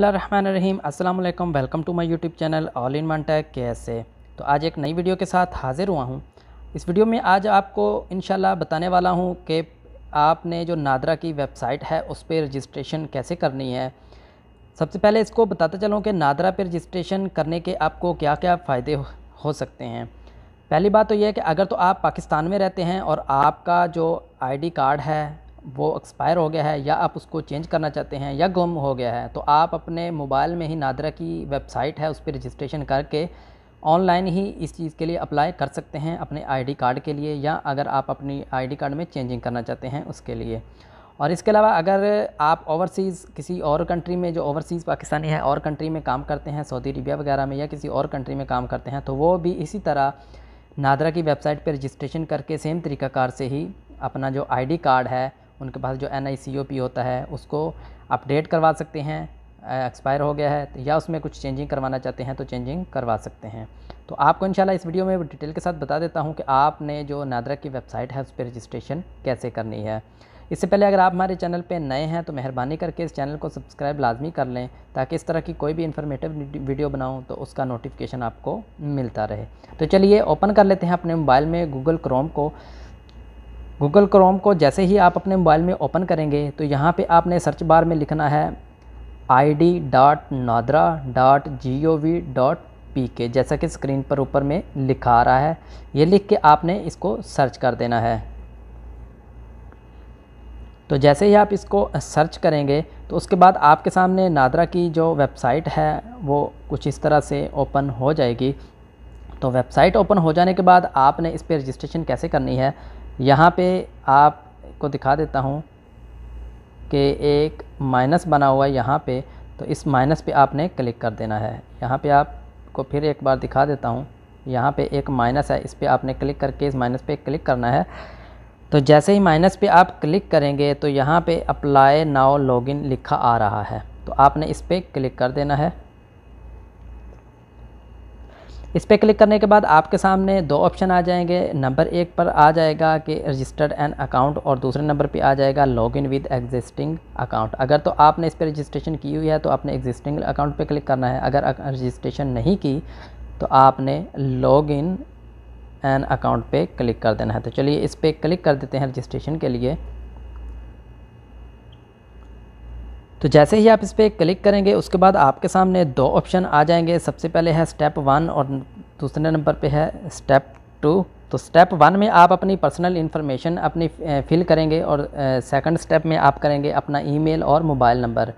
रहीम अस्सलाम वालेकुम welcome to my YouTube channel all in one tech कैसे तो आज एक नई वीडियो के साथ हाज़िर हुआ हूँ इस वीडियो में आज आपको इन बताने वाला हूँ कि आपने जो नादरा की वेबसाइट है उस पर रजिस्ट्रेशन कैसे करनी है सबसे पहले इसको बताते चलूँ कि नादरा पर रजिस्ट्रेशन करने के आपको क्या क्या फ़ायदे हो सकते हैं पहली बात तो यह है कि अगर तो आप पाकिस्तान में रहते हैं और आपका जो आईडी कार्ड है वो एक्सपायर हो गया है या आप उसको चेंज करना चाहते हैं या गुम हो गया है तो आप अपने मोबाइल में ही नादरा की वेबसाइट है उस पर रजिस्ट्रेशन करके ऑनलाइन ही इस चीज़ के लिए अप्लाई कर सकते हैं अपने आईडी कार्ड के लिए या अगर आप अपनी आईडी कार्ड में चेंजिंग करना चाहते हैं उसके लिए और इसके अलावा अगर आप ओवरसीज़ किसी और कंट्री में जो ओवरसीज़ पाकिस्तानी है और कंट्री में काम करते हैं सऊदी अरबिया वगैरह में या किसी और कंट्री में काम करते हैं तो वो भी इसी तरह नादरा की वेबसाइट पर रजिस्ट्रेशन करके सेम तरीक़ाकार से ही अपना जो आईडी कार्ड है उनके पास जो एन आई होता है उसको अपडेट करवा सकते हैं एक्सपायर हो गया है तो या उसमें कुछ चेंजिंग करवाना चाहते हैं तो चेंजिंग करवा सकते हैं तो आपको इंशाल्लाह इस वीडियो में डिटेल के साथ बता देता हूं कि आपने जो नादरा की वेबसाइट है उस पर रजिस्ट्रेशन कैसे करनी है इससे पहले अगर आप हमारे चैनल पर नए हैं तो मेहरबानी करके इस चैनल को सब्सक्राइब लाजमी कर लें ताकि इस तरह की कोई भी इन्फॉर्मेटिव वीडियो बनाऊँ तो उसका नोटिफिकेशन आपको मिलता रहे तो चलिए ओपन कर लेते हैं अपने मोबाइल में गूगल क्रोम को गूगल क्रोम को जैसे ही आप अपने मोबाइल में ओपन करेंगे तो यहाँ पे आपने सर्च बार में लिखना है I D dot NADRA dot G O V dot P K जैसा कि स्क्रीन पर ऊपर में लिखा आ रहा है ये लिख के आपने इसको सर्च कर देना है तो जैसे ही आप इसको सर्च करेंगे तो उसके बाद आपके सामने नादरा की जो वेबसाइट है वो कुछ इस तरह से ओपन हो जाएगी तो वेबसाइट ओपन हो जाने के बाद आपने इस पर रजिस्ट्रेशन कैसे करनी है यहाँ पे आप को दिखा देता हूँ कि एक माइनस बना हुआ है यहाँ पे तो इस माइनस पे आपने क्लिक कर देना है यहाँ पे आपको फिर एक बार दिखा देता हूँ यहाँ पे एक माइनस है इस पर आपने क्लिक करके इस माइनस पे क्लिक करना है तो जैसे ही माइनस पे आप क्लिक करेंगे तो यहाँ पे अप्लाई नाव लॉगिन लिखा आ रहा है तो आपने इस पर क्लिक कर देना है इस पर क्लिक करने के बाद आपके सामने दो ऑप्शन आ जाएंगे नंबर एक पर आ जाएगा कि रजिस्टर्ड एन अकाउंट और दूसरे नंबर पे आ जाएगा log in with existing account अगर तो आपने इस पर रजिस्ट्रेशन की हुई है तो आपने एग्जिस्टिंग अकाउंट पे क्लिक करना है अगर रजिस्ट्रेशन नहीं की तो आपने लॉग इन एन अकाउंट पर क्लिक कर देना है तो चलिए इस पर क्लिक कर देते हैं रजिस्ट्रेशन के लिए तो जैसे ही आप इस पर क्लिक करेंगे उसके बाद आपके सामने दो ऑप्शन आ जाएंगे सबसे पहले है स्टेप वन और दूसरे नंबर पे है स्टेप टू तो स्टेप वन में आप अपनी पर्सनल इन्फॉर्मेशन अपनी फिल करेंगे और सेकंड स्टेप में आप करेंगे अपना ईमेल और मोबाइल नंबर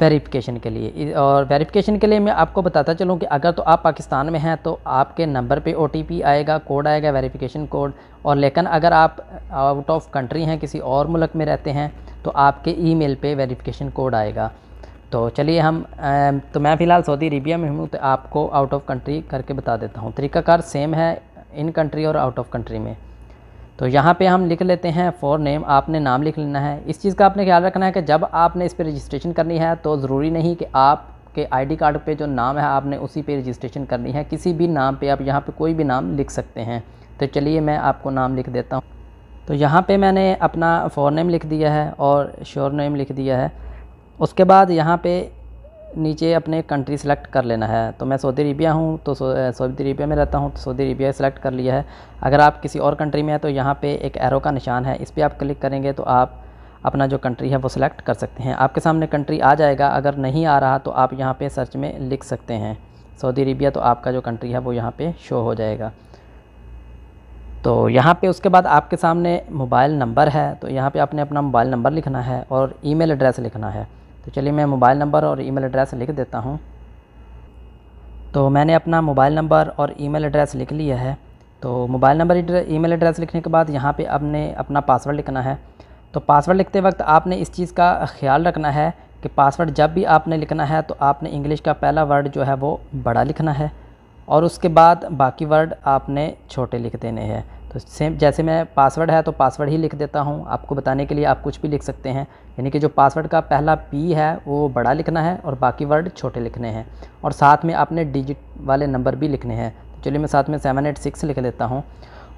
वेरिफिकेशन के लिए और वेरिफिकेशन के लिए मैं आपको बताता चलूँ कि अगर तो आप पाकिस्तान में हैं तो आपके नंबर पे ओ आएगा कोड आएगा वेरिफिकेशन कोड और लेकिन अगर आप आउट ऑफ कंट्री हैं किसी और मुल्क में रहते हैं तो आपके ईमेल पे वेरिफिकेशन कोड आएगा तो चलिए हम तो मैं फ़िलहाल सऊदी अरेबिया में हूँ तो आपको आउट ऑफ कंट्री करके बता देता हूँ तरीकाकार सेम है इन कंट्री और आउट ऑफ कंट्री में तो यहाँ पे हम लिख लेते हैं फोर नेम आपने नाम लिख लेना है इस चीज़ का आपने ख्याल रखना है कि जब आपने इस पर रजिस्ट्रेशन करनी है तो ज़रूरी नहीं कि आपके आईडी कार्ड पे जो नाम है आपने उसी पे रजिस्ट्रेशन करनी है किसी भी नाम पे आप यहाँ पे कोई भी नाम लिख सकते हैं तो चलिए मैं आपको नाम लिख देता हूँ तो यहाँ पे मैंने अपना फोर नेम लिख दिया है और श्योर नेम लिख दिया है उसके बाद यहाँ पे नीचे अपने कंट्री सेलेक्ट कर लेना है तो मैं सऊदी अरबिया हूँ तो सऊदी अरबिया में रहता हूँ तो सऊदी अरबिया सेलेक्ट कर लिया है अगर आप किसी और कंट्री में हैं तो यहाँ पे एक एरो का निशान है इस पर आप क्लिक करेंगे तो आप अपना जो कंट्री है वो सिलेक्ट कर सकते हैं आपके सामने कंट्री आ जाएगा अगर नहीं आ रहा तो आप यहाँ पर सर्च में लिख सकते हैं सऊदी अरबिया तो आपका जो कंट्री है वो यहाँ पर शो हो जाएगा तो यहाँ पे उसके बाद आपके सामने मोबाइल नंबर है तो यहाँ पे आपने अपना मोबाइल नंबर लिखना है और ईमेल एड्रेस लिखना है तो चलिए मैं मोबाइल नंबर और ईमेल एड्रेस लिख देता हूँ तो मैंने अपना मोबाइल नंबर और ईमेल एड्रेस लिख लिया है तो मोबाइल नंबर ईमेल एड्रेस लिखने के बाद यहाँ पे आपने अपना पासवर्ड लिखना है तो पासवर्ड लिखते वक्त आपने इस चीज़ का ख्याल रखना है कि पासवर्ड जब भी आपने लिखना है तो आपने इंग्लिश का पहला वर्ड जो है वो बड़ा लिखना है और उसके बाद बाकी वर्ड आपने छोटे लिख देने हैं तो सेम जैसे मैं पासवर्ड है तो पासवर्ड ही लिख देता हूँ आपको बताने के लिए आप कुछ भी लिख सकते हैं यानी कि जो पासवर्ड का पहला पी है वो बड़ा लिखना है और बाकी वर्ड छोटे लिखने हैं और साथ में आपने डिजिट वाले नंबर भी लिखने हैं तो चलिए मैं साथ में सेवन एट सिक्स लिख लेता हूँ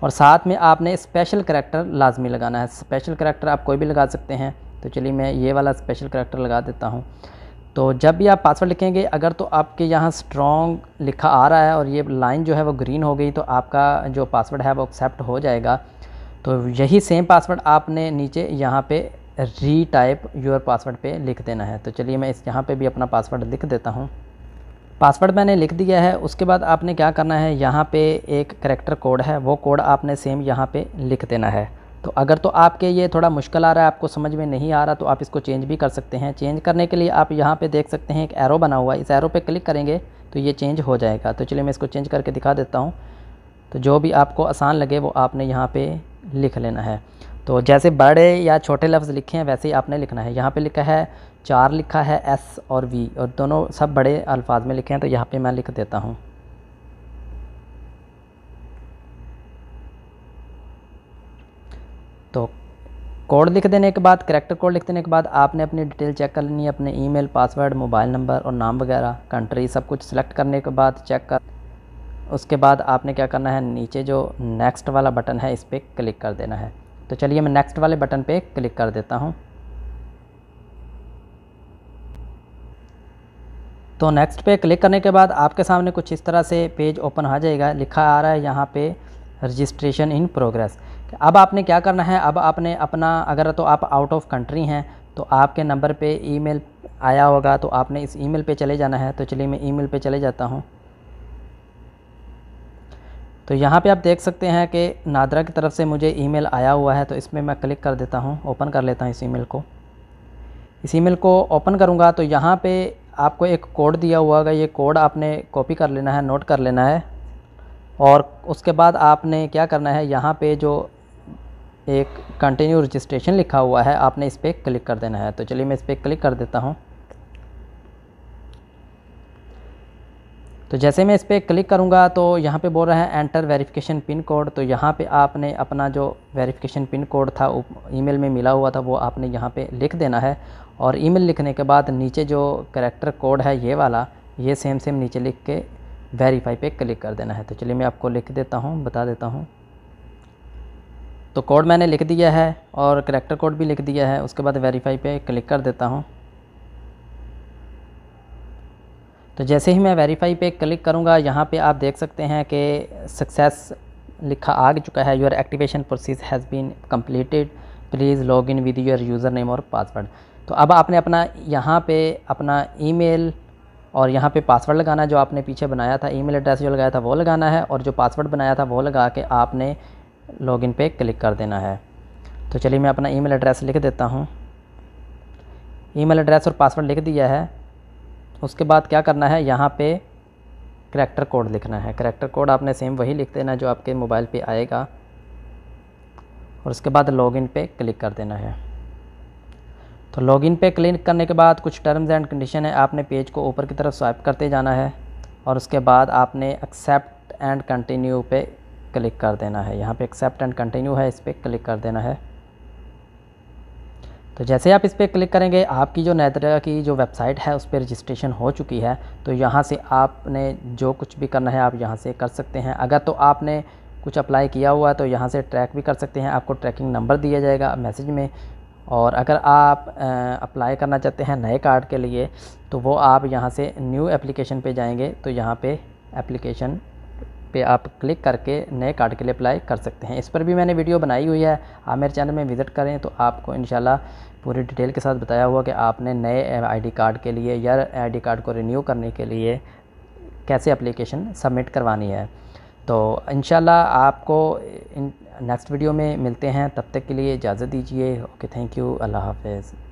और साथ में आपने स्पेशल करैक्टर लाजमी लगाना है स्पेशल करैक्टर आप कोई भी लगा सकते हैं तो चलिए मैं ये वाला स्पेशल करैक्टर लगा देता हूँ तो जब भी आप पासवर्ड लिखेंगे अगर तो आपके यहाँ स्ट्रॉन्ग लिखा आ रहा है और ये लाइन जो है वो ग्रीन हो गई तो आपका जो पासवर्ड है वो एक्सेप्ट हो जाएगा तो यही सेम पासवर्ड आपने नीचे यहाँ पे री टाइप योर पासवर्ड पे लिख देना है तो चलिए मैं इस यहाँ पे भी अपना पासवर्ड लिख देता हूँ पासवर्ड मैंने लिख दिया है उसके बाद आपने क्या करना है यहाँ पे एक करेक्टर कोड है वो कोड आपने सेम यहाँ पे लिख देना है तो अगर तो आपके ये थोड़ा मुश्किल आ रहा है आपको समझ में नहीं आ रहा तो आप इसको चेंज भी कर सकते हैं चेंज करने के लिए आप यहाँ पे देख सकते हैं एक एरो बना हुआ है इस एरो पे क्लिक करेंगे तो ये चेंज हो जाएगा तो चलिए मैं इसको चेंज करके दिखा देता हूँ तो जो भी आपको आसान लगे वो आपने यहाँ पर लिख लेना है तो जैसे बड़े या छोटे लफ्ज़ लिखे हैं वैसे ही आपने लिखना है यहाँ पर लिखा है चार लिखा है एस और वी और दोनों सब बड़े अल्फाज में लिखे हैं तो यहाँ पर मैं लिख देता हूँ तो कोड लिख देने के बाद करेक्टर कोड लिख देने के बाद आपने अपनी डिटेल चेक कर लेनी है अपने ईमेल पासवर्ड मोबाइल नंबर और नाम वगैरह कंट्री सब कुछ सिलेक्ट करने के बाद चेक कर उसके बाद आपने क्या करना है नीचे जो नेक्स्ट वाला बटन है इस पर क्लिक कर देना है तो चलिए मैं नेक्स्ट वाले बटन पर क्लिक कर देता हूँ तो नेक्स्ट पे क्लिक करने के बाद आपके सामने कुछ इस तरह से पेज ओपन आ जाएगा लिखा आ रहा है यहाँ पे रजिस्ट्रेशन इन प्रोग्रेस अब आपने क्या करना है अब आपने अपना अगर तो आप आउट ऑफ कंट्री हैं तो आपके नंबर पे ईमेल आया होगा तो आपने इस ईमेल पे चले जाना है तो चलिए मैं ईमेल पे चले जाता हूँ तो यहाँ पे आप देख सकते हैं कि नादरा की तरफ से मुझे ईमेल आया हुआ है तो इसमें मैं क्लिक कर देता हूँ ओपन कर लेता हूँ इस ईमेल को इस ईमेल को ओपन करूँगा तो यहाँ पे आपको एक कोड दिया हुआ होगा ये कोड आपने कॉपी कर लेना है नोट कर लेना है और उसके बाद आपने क्या करना है यहाँ पे जो एक कंटिन्यू रजिस्ट्रेशन लिखा हुआ है आपने इस पर क्लिक कर देना है तो चलिए मैं इस पर क्लिक कर देता हूँ तो जैसे मैं इस पर क्लिक करूँगा तो यहाँ पे बोल रहा है एंटर वेरिफिकेशन पिन कोड तो यहाँ पे आपने अपना जो वेरिफिकेशन पिन कोड था ईमेल में मिला हुआ था वो आपने यहाँ पे लिख देना है और ईमेल लिखने के बाद नीचे जो करेक्टर कोड है ये वाला ये सेम सेम नीचे लिख के वेरीफाई पे क्लिक कर देना है तो चलिए मैं आपको लिख देता हूँ बता देता हूँ तो कोड मैंने लिख दिया है और करेक्टर कोड भी लिख दिया है उसके बाद वेरीफाई पे क्लिक कर देता हूँ तो जैसे ही मैं वेरीफाई पे क्लिक करूँगा यहाँ पे आप देख सकते हैं कि सक्सेस लिखा आ चुका है your activation process has been completed please log in with your username और पासवर्ड तो अब आपने अपना यहाँ पे अपना ईमेल और यहाँ पे पासवर्ड लगाना है जो आपने पीछे बनाया था ईमेल एड्रेस जो लगाया था वो लगाना है और जो पासवर्ड बनाया था वो लगा के आपने लॉगिन पे क्लिक कर देना है तो चलिए मैं अपना ईमेल एड्रेस लिख देता हूँ ईमेल एड्रेस और पासवर्ड लिख दिया है उसके बाद क्या करना है यहाँ पर करैक्टर कोड लिखना है करैक्टर कोड आपने सेम वही लिख देना जो आपके मोबाइल पर आएगा और उसके बाद लॉगिन पे क्लिक कर देना है तो लॉगिन पे क्लिक करने के बाद कुछ टर्म्स एंड कंडीशन है आपने पेज को ऊपर की तरफ स्वाइप करते जाना है और उसके बाद आपने एक्सेप्ट एंड कंटिन्यू पे क्लिक कर देना है यहाँ पे एक्सेप्ट एंड कंटिन्यू है इस पर क्लिक कर देना है तो जैसे आप इस पर क्लिक करेंगे आपकी जो नैतरा की जो वेबसाइट है उस पर रजिस्ट्रेशन हो चुकी है तो यहाँ से आपने जो कुछ भी करना है आप यहाँ से कर सकते हैं अगर तो आपने कुछ अप्लाई किया हुआ है तो यहाँ से ट्रैक भी कर सकते हैं आपको ट्रैकिंग नंबर दिया जाएगा मैसेज में और अगर आप अप्लाई करना चाहते हैं नए कार्ड के लिए तो वो आप यहाँ से न्यू एप्लीकेशन पे जाएंगे तो यहाँ पे एप्लीकेशन पे आप क्लिक करके नए कार्ड के लिए अप्लाई कर सकते हैं इस पर भी मैंने वीडियो बनाई हुई है आप मेरे चैनल में विज़िट करें तो आपको इन पूरी डिटेल के साथ बताया हुआ कि आपने नए आई कार्ड के लिए या आई कार्ड को रिन्यू करने के लिए कैसे अप्लीकेशन सबमिट करवानी है तो इन आपको इन नेक्स्ट वीडियो में मिलते हैं तब तक के लिए इजाज़त दीजिए ओके थैंक यू अल्लाह हाफिज़